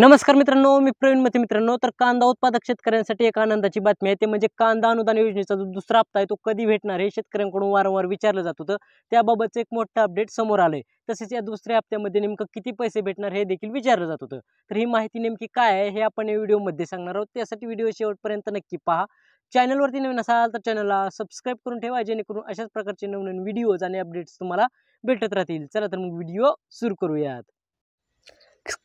नमस्कार मित्रों मी प्रवीण मते मित्रांनो कंदा उत्पादक शेक एक आनंदा बातमी है ते म्हणजे कांदा अनुदान योजनेचा जो दुसरा हप्ता है तो कभी भेटणार है शेतकऱ्यांकडून वारंवार विचार जात होतं त्याबाबतचं एक मोठं अपडेट समोर आलंय तसेच या दुसऱ्या हप्त्यामध्ये नेमकं किती पैसे भेटणार हे देखील विचारलं जात होतं तर ही माहिती नेमकी काय आहे हे आपण या व्हिडिओमध्ये सांगणार आहोत त्यासाठी व्हिडिओ शेवटपर्यंत नक्की पहा चॅनलवरती नवीन असाल तर चॅनलला सबस्क्राईब करून ठेवा जेणेकरून अशाच प्रकारचे नवनवीन व्हिडिओज आणि अपडेट्स तुम्हाला भेटत राहतील चला तर मग व्हिडिओ सुरू करूयात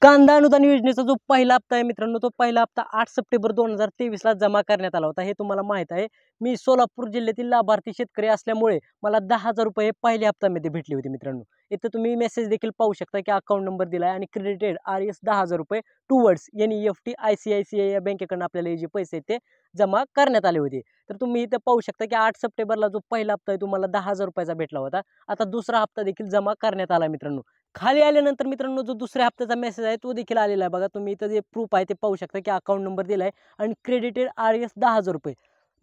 कांदा अनुदान योजनेचा जो पहिला हप्ता आहे मित्रांनो तो पहिला हप्ता आठ सप्टेंबर दोन हजार तेवीसला जमा करण्यात आला होता हे तुम्हाला माहीत आहे मी सोलापूर जिल्ह्यातील लाभार्थी शेतकरी असल्यामुळे मला दहा हजार रुपये हे पहिल्या हप्त्यामध्ये भेटले होते मित्रांनो इथं तुम्ही मेसेज देखील पाहू शकता की अकाउंट नंबर दिला आहे आणि क्रेडिटेड आर एस दहा हजार रुपये towards N E F T I C I C I या बँकेकडनं आपल्याला जे पैसे आहेत ते जमा करण्यात आले होते तर तुम्ही इथं पाहू शकता की आठ सप्टेंबरला जो पहिला हप्ता आहे तुम्हाला तो दहा हजार रुपयाचा भेटला होता आता दुसरा हप्ता देखील जमा करण्यात आला मित्रांनो खाली आल्यानंतर मित्रों जो दुसऱ्या हप्त्याचा मेसेज है तो देखील आलेला आहे बघा तुम्ही इथं जे प्रूफ है तो पाहू शकता की अकाउंट नंबर दिला है क्रेडिटेड आर एस दहा हजार रुपये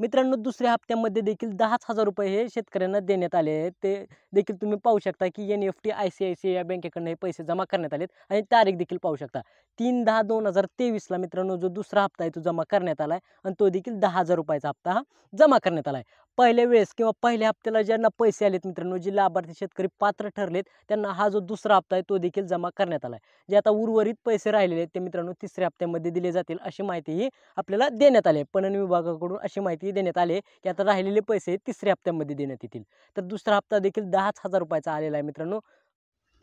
मित्रों दुसरे हप्त्यामध्ये देखील दहाच हजार रुपये शेक शेतकऱ्यांना देण्यात तुम्हें आहेत ते देखील शकता की N F T I C I C या बँकेकडनं पैसे जमा करण्यात तारीख देखील पाहू शकता तीन दहा दोन हजार तेवीसला मित्रों जो दुसरा हप्ता है तो जमा करण्यात आला आहे तो देखील दहा हजार रुपया हप्ता जमा कर पहिल्या वेळेस किंवा पहिल्या हप्त्याला ज्यांना पैसे आलेत मित्रांनो जे लाभार्थी शेतकरी पात्र ठरलेत त्यांना हा जो दुसरा हप्ता आहे तो देखील जमा करण्यात आला आहे जे आता उर्वरित पैसे राहिलेले आहेत ते मित्रांनो तिसऱ्या हप्त्यामध्ये दिले जातील अशी माहितीही आपल्याला देण्यात आली आहे पणन विभागाकडून अशी माहिती देण्यात आली की आता राहिलेले पैसे तिसऱ्या हप्त्यामध्ये देण्यात येतील तर दुसरा हप्ता देखील दहाच हजार रुपयाचा आलेला आहे मित्रांनो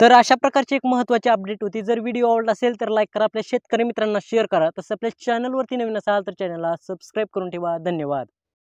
तर अशा प्रकारची एक महत्त्वाची अपडेट होती जर व्हिडिओ आवडला असेल तर लाईक करा आपल्या शेतकरी मित्रांना शेअर करा तसं आपल्या चॅनलवरती नवीन असाल तर चॅनलला सबस्क्राईब करून ठेवा धन्यवाद